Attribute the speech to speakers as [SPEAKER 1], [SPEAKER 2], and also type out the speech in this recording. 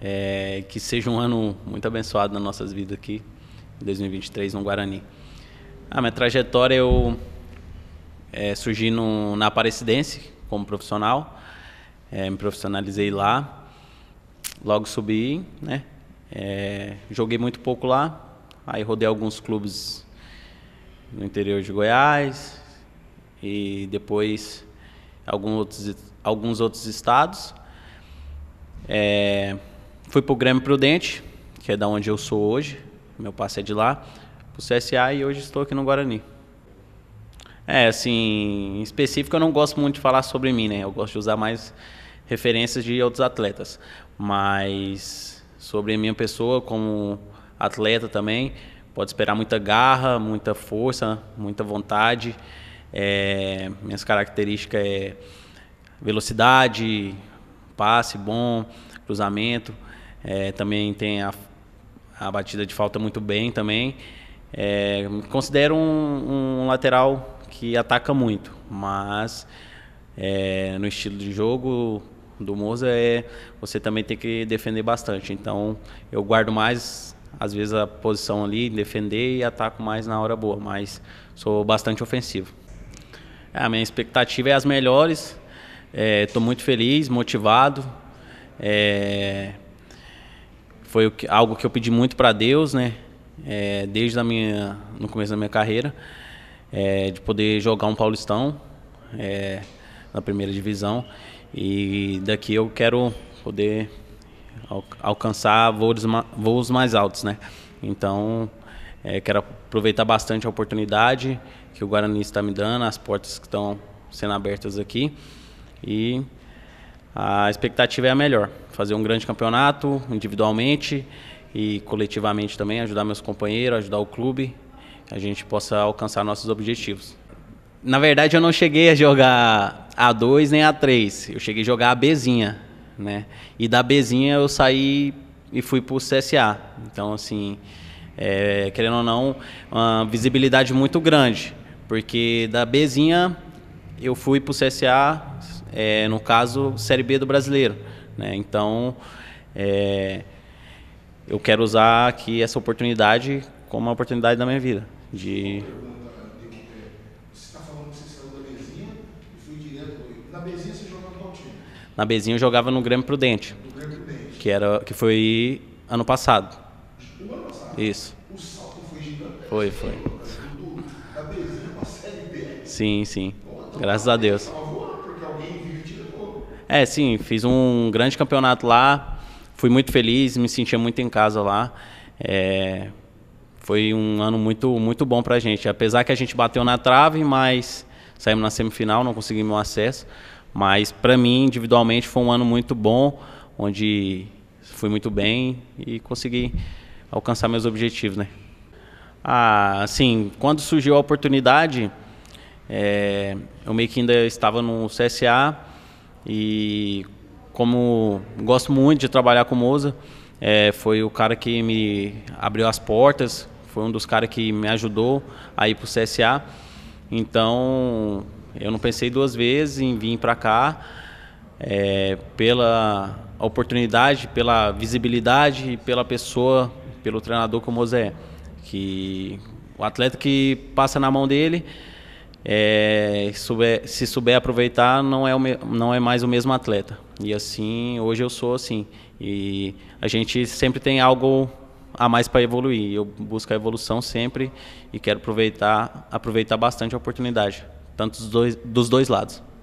[SPEAKER 1] É, que seja um ano muito abençoado nas nossas vidas aqui, em 2023, no Guarani. A minha trajetória, eu é, surgi no, na Aparecidense como profissional, é, me profissionalizei lá, logo subi, né? É, joguei muito pouco lá, aí rodei alguns clubes no interior de Goiás e depois alguns outros, alguns outros estados. É, Fui para o Grêmio Prudente, que é da onde eu sou hoje. Meu passe é de lá. Para o CSA e hoje estou aqui no Guarani. É, assim, em específico eu não gosto muito de falar sobre mim, né? Eu gosto de usar mais referências de outros atletas. Mas sobre a minha pessoa, como atleta também, pode esperar muita garra, muita força, muita vontade. É, minhas características é velocidade, passe bom, cruzamento. É, também tem a, a batida de falta muito bem também. É, considero um, um, lateral que ataca muito, mas é, no estilo de jogo do Moza é você também tem que defender bastante. Então eu guardo mais às vezes a posição ali, defender e ataco mais na hora boa, mas sou bastante ofensivo. É, a minha expectativa é as melhores. Estou é, muito feliz, motivado. É, foi algo que eu pedi muito para Deus, né? É, desde a minha, no começo da minha carreira, é, de poder jogar um Paulistão é, na primeira divisão. E daqui eu quero poder al alcançar voos, ma voos mais altos, né? Então, é, quero aproveitar bastante a oportunidade que o Guarani está me dando, as portas que estão sendo abertas aqui. E a expectativa é a melhor. Fazer um grande campeonato individualmente e coletivamente também, ajudar meus companheiros, ajudar o clube, que a gente possa alcançar nossos objetivos. Na verdade, eu não cheguei a jogar A2 nem A3, eu cheguei a jogar a Bzinha, né? E da Bzinha eu saí e fui para o CSA. Então, assim, é, querendo ou não, uma visibilidade muito grande, porque da Bzinha eu fui para o CSA, é, no caso, Série B do brasileiro. Né? Então, é, eu quero usar aqui essa oportunidade como uma oportunidade da minha vida. De... Na Bezinha eu jogava no Grêmio Prudente,
[SPEAKER 2] no Grêmio Prudente.
[SPEAKER 1] Que, era, que foi ano passado. O ano passado? Isso. O salto foi gigantesco. Foi, foi. Da Bezinha pra Série B. Sim, sim. Graças a Deus. É, sim, fiz um grande campeonato lá, fui muito feliz, me sentia muito em casa lá. É, foi um ano muito, muito bom a gente. Apesar que a gente bateu na trave, mas saímos na semifinal, não conseguimos o acesso. Mas para mim, individualmente, foi um ano muito bom, onde fui muito bem e consegui alcançar meus objetivos, né? Ah, assim, quando surgiu a oportunidade, é, eu meio que ainda estava no CSA, e como gosto muito de trabalhar com o Moza, é, foi o cara que me abriu as portas, foi um dos caras que me ajudou a ir para o CSA. Então, eu não pensei duas vezes em vir para cá é, pela oportunidade, pela visibilidade e pela pessoa, pelo treinador como o Moza é. Que o atleta que passa na mão dele é, souber, se souber aproveitar, não é, o me, não é mais o mesmo atleta. E assim, hoje eu sou assim. E a gente sempre tem algo a mais para evoluir. Eu busco a evolução sempre e quero aproveitar, aproveitar bastante a oportunidade, tanto dos dois, dos dois lados.